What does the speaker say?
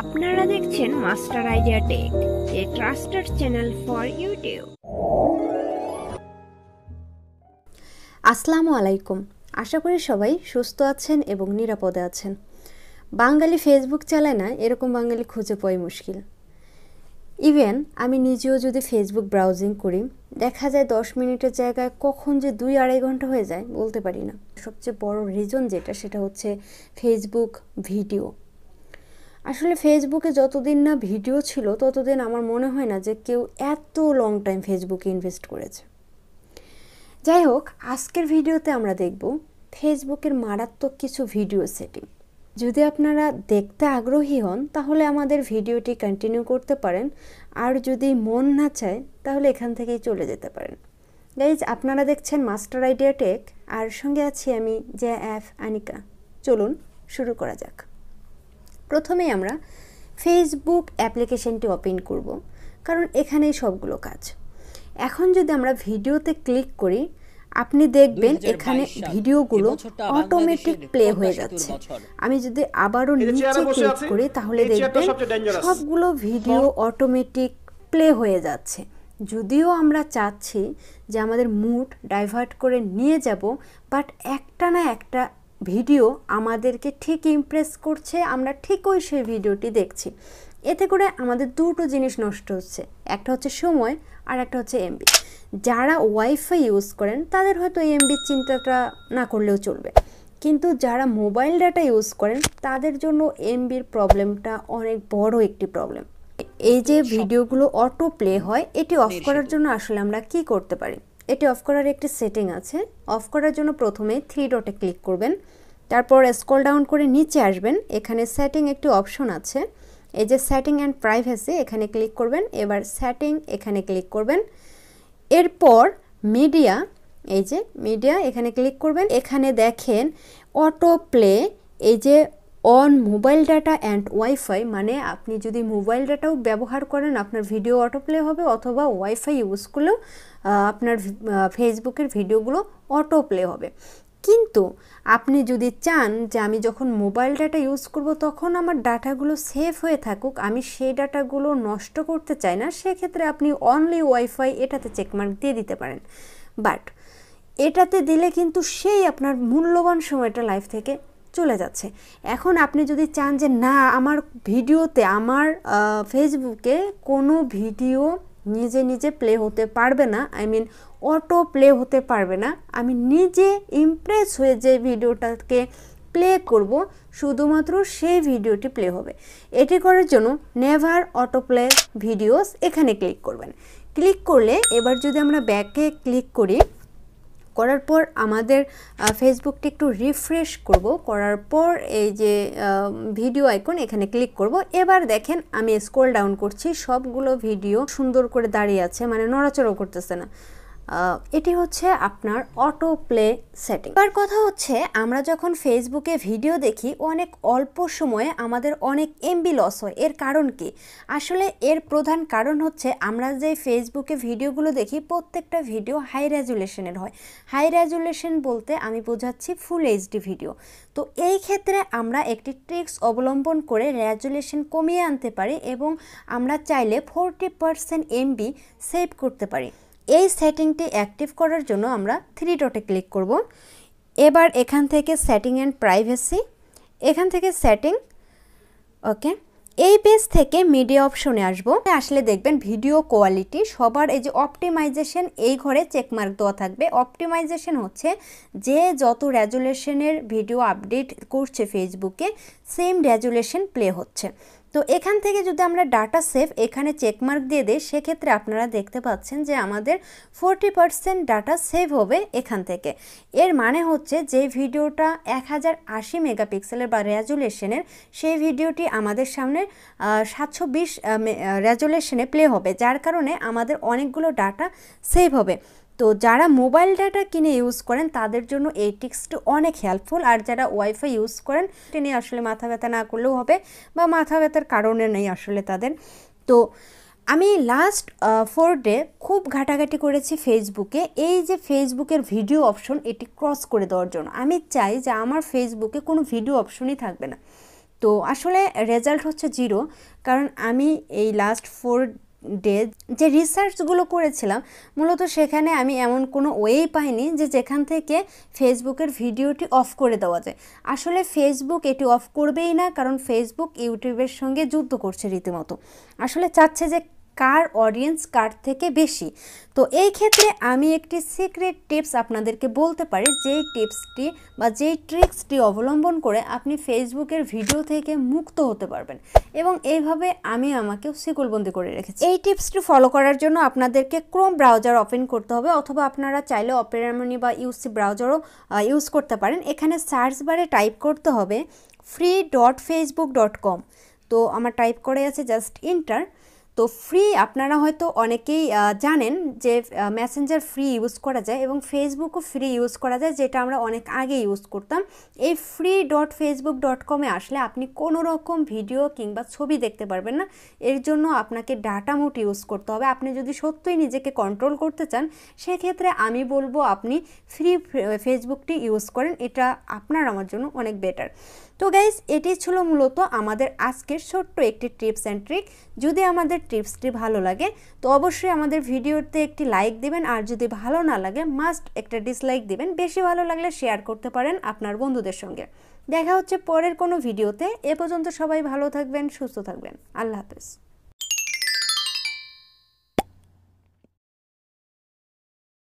আপনারা দেখছেন master idea tech a trusted channel for YouTube আসসালামু আলাইকুম আশা করি সবাই সুস্থ আছেন এবং নিরাপদে আছেন বাঙালি ফেসবুক চালায় না এরকম বাঙালি খুঁজে পাওয়াই মুশকিল ইভেন আমি নিজেও যদি ফেসবুক ব্রাউজিং করি দেখা যায় দশ মিনিটের জায়গায় কখন যে দুই আড়াই ঘন্টা হয়ে যায় বলতে পারি না সবচেয়ে বড় রিজন যেটা সেটা হচ্ছে ফেসবুক ভিডিও আসলে ফেসবুকে যতদিন না ভিডিও ছিল ততদিন আমার মনে হয় না যে কেউ এত লং টাইম ফেসবুকে ইনভেস্ট করেছে যাই হোক আজকের ভিডিওতে আমরা দেখব ফেসবুকের মারাত্মক কিছু ভিডিও সেটিং যদি আপনারা দেখতে আগ্রহী হন তাহলে আমাদের ভিডিওটি কন্টিনিউ করতে পারেন আর যদি মন না চায় তাহলে এখান থেকেই চলে যেতে পারেন গাইজ আপনারা দেখছেন মাস্টার আইডিয়া টেক আর সঙ্গে আছি আমি জে এফ আনিকা চলুন শুরু করা যাক প্রথমে আমরা ফেসবুক অ্যাপ্লিকেশনটি ওপেন করব কারণ এখানেই সবগুলো কাজ এখন যদি আমরা ভিডিওতে ক্লিক করি আপনি দেখবেন এখানে ভিডিওগুলো অটোমেটিক প্লে হয়ে যাচ্ছে আমি যদি আবারও নিচে ক্লিক করি তাহলে দেখবেন সবগুলো ভিডিও অটোমেটিক প্লে হয়ে যাচ্ছে যদিও আমরা চাচ্ছি যে আমাদের মুড ডাইভার্ট করে নিয়ে যাব বাট একটা না একটা ভিডিও আমাদেরকে ঠিক ইমপ্রেস করছে আমরা ঠিক ওই সেই ভিডিওটি দেখছি এতে করে আমাদের দুটো জিনিস নষ্ট হচ্ছে একটা হচ্ছে সময় আর একটা হচ্ছে এমবি যারা ওয়াইফাই ইউজ করেন তাদের হয়তো এমবির চিন্তাটা না করলেও চলবে কিন্তু যারা মোবাইল ডাটা ইউজ করেন তাদের জন্য এমবির প্রবলেমটা অনেক বড় একটি প্রবলেম এই যে ভিডিওগুলো অটো প্লে হয় এটি অফ করার জন্য আসলে আমরা কি করতে পারি এটি অফ করার একটি সেটিং আছে অফ করার জন্য প্রথমে থ্রি ডটে ক্লিক করবেন তারপর স্ক্রল ডাউন করে নিচে আসবেন এখানে সেটিং একটি অপশন আছে এই যে সেটিং অ্যান্ড প্রাইভেসি এখানে ক্লিক করবেন এবার সেটিং এখানে ক্লিক করবেন এরপর মিডিয়া এই যে মিডিয়া এখানে ক্লিক করবেন এখানে দেখেন অটো প্লে এই যে on mobile data and wifi মানে আপনি যদি মোবাইল ডাটাও ব্যবহার করেন আপনার ভিডিও অটোপ্লে হবে অথবা ওয়াইফাই ইউজ করলেও আপনার ফেসবুকের ভিডিওগুলো অটোপ্লে হবে কিন্তু আপনি যদি চান যে আমি যখন মোবাইল ডাটা ইউজ করব তখন আমার ডাটাগুলো সেভ হয়ে থাকুক আমি সেই ডাটাগুলো নষ্ট করতে চাই না সেক্ষেত্রে আপনি অনলি ওয়াইফাই এটাতে চেকমার্ক দিয়ে দিতে পারেন বাট এটাতে দিলে কিন্তু সেই আপনার মূল্যবান সময়টা লাইফ থেকে চলে যাচ্ছে এখন আপনি যদি চান যে না আমার ভিডিওতে আমার ফেসবুকে কোনো ভিডিও নিজে নিজে প্লে হতে পারবে না আই মিন অটো প্লে হতে পারবে না আমি নিজে ইমপ্রেস হয়ে যে ভিডিওটাকে প্লে করব শুধুমাত্র সেই ভিডিওটি প্লে হবে এটি করার জন্য নেভার অটো প্লে ভিডিওস এখানে ক্লিক করবেন ক্লিক করলে এবার যদি আমরা ব্যাকে ক্লিক করি করার পর আমাদের ফেসবুকটি একটু রিফ্রেশ করব করার পর এই যে ভিডিও আইকন এখানে ক্লিক করব এবার দেখেন আমি স্ক্রল ডাউন করছি সবগুলো ভিডিও সুন্দর করে দাঁড়িয়ে আছে মানে নড়াচড়াও করতেছে না এটি হচ্ছে আপনার অটো প্লে সেটিং এবার কথা হচ্ছে আমরা যখন ফেসবুকে ভিডিও দেখি অনেক অল্প সময়ে আমাদের অনেক এমবি লস হয় এর কারণ কি আসলে এর প্রধান কারণ হচ্ছে আমরা যে ফেসবুকে ভিডিওগুলো দেখি প্রত্যেকটা ভিডিও হাই রেজুলেশনের হয় হাই রেজুলেশন বলতে আমি বোঝাচ্ছি ফুল এইচডি ভিডিও তো এই ক্ষেত্রে আমরা একটি ট্রিক্স অবলম্বন করে রেজুলেশন কমিয়ে আনতে পারি এবং আমরা চাইলে ফোরটি পারসেন্ট এমবি সেভ করতে পারি এই সেটিংটি অ্যাক্টিভ করার জন্য আমরা থ্রি ডটে ক্লিক করব এবার এখান থেকে সেটিং অ্যান্ড প্রাইভেসি এখান থেকে সেটিং ওকে এই পেজ থেকে মিডিয়া অপশনে আসবো আসলে দেখবেন ভিডিও কোয়ালিটি সবার এই যে অপটিমাইজেশন এই ঘরে চেকমার্ক দেওয়া থাকবে অপটিমাইজেশন হচ্ছে যে যত রেজুলেশনের ভিডিও আপডেট করছে ফেসবুকে সেম রেজুলেশন প্লে হচ্ছে তো এখান থেকে যদি আমরা ডাটা সেভ এখানে চেকমার্ক দিয়ে দিই সেক্ষেত্রে আপনারা দেখতে পাচ্ছেন যে আমাদের ফোরটি পারসেন্ট ডাটা সেভ হবে এখান থেকে এর মানে হচ্ছে যে ভিডিওটা এক হাজার আশি মেগাপিক্সেলের বা রেজুলেশনের সেই ভিডিওটি আমাদের সামনে সাতশো বিশ রেজুলেশনে প্লে হবে যার কারণে আমাদের অনেকগুলো ডাটা সেভ হবে তো যারা মোবাইল ডাটা কিনে ইউজ করেন তাদের জন্য এই টিক্সটি অনেক হেল্পফুল আর যারা ওয়াইফাই ইউজ করেন টেনে আসলে মাথা ব্যথা না করলেও হবে বা মাথা ব্যথার কারণে নেই আসলে তাদের তো আমি লাস্ট ফোর ডে খুব ঘাটাঘাটি করেছি ফেসবুকে এই যে ফেসবুকের ভিডিও অপশন এটি ক্রস করে দেওয়ার জন্য আমি চাই যে আমার ফেসবুকে কোনো ভিডিও অপশনই থাকবে না তো আসলে রেজাল্ট হচ্ছে জিরো কারণ আমি এই লাস্ট ফোর ডে যে রিসার্চগুলো করেছিলাম মূলত সেখানে আমি এমন কোনো ওয়েই পাইনি যে যেখান থেকে ফেসবুকের ভিডিওটি অফ করে দেওয়া যায় আসলে ফেসবুক এটি অফ করবেই না কারণ ফেসবুক ইউটিউবের সঙ্গে যুদ্ধ করছে রীতিমতো আসলে চাচ্ছে যে কার অডিয়েন্স কার থেকে বেশি তো এই ক্ষেত্রে আমি একটি সিক্রেট টিপস আপনাদেরকে বলতে পারি যেই টিপসটি বা যেই ট্রিক্সটি অবলম্বন করে আপনি ফেসবুকের ভিডিও থেকে মুক্ত হতে পারবেন এবং এইভাবে আমি আমাকে শিকলবন্দি করে রেখেছি এই টিপসটি ফলো করার জন্য আপনাদেরকে ক্রোম ব্রাউজার ওপেন করতে হবে অথবা আপনারা চাইলে অপেরামনি বা ইউসি ব্রাউজারও ইউজ করতে পারেন এখানে সার্চ বারে টাইপ করতে হবে free dot Facebook dot com তো আমার টাইপ করে আছে জাস্ট ইন্টার তো ফ্রি আপনারা হয়তো অনেকেই জানেন যে মেসেঞ্জার ফ্রি ইউজ করা যায় এবং ফেসবুকও ফ্রি ইউজ করা যায় যেটা আমরা অনেক আগে ইউজ করতাম এই ফ্রি ডট ফেসবুক ডট কমে আসলে আপনি কোনো রকম ভিডিও কিংবা ছবি দেখতে পারবেন না এর জন্য আপনাকে ডাটা মোট ইউজ করতে হবে আপনি যদি সত্যই নিজেকে কন্ট্রোল করতে চান সেক্ষেত্রে আমি বলবো আপনি ফ্রি ফেসবুকটি ইউজ করেন এটা আপনার আমার জন্য অনেক বেটার তো গাইজ এটি ছিল মূলত আমাদের আজকের ছোট্ট একটি টিপস অ্যান্ড ট্রিক যদি আমাদের টিপসটি ভালো লাগে তো অবশ্যই আমাদের ভিডিওতে একটি লাইক দিবেন আর যদি ভালো না লাগে মাস্ট একটা ডিসলাইক দিবেন বেশি ভালো লাগলে শেয়ার করতে পারেন আপনার বন্ধুদের সঙ্গে দেখা হচ্ছে পরের কোনো ভিডিওতে এ পর্যন্ত সবাই ভালো থাকবেন সুস্থ থাকবেন আল্লাহ হাফেজ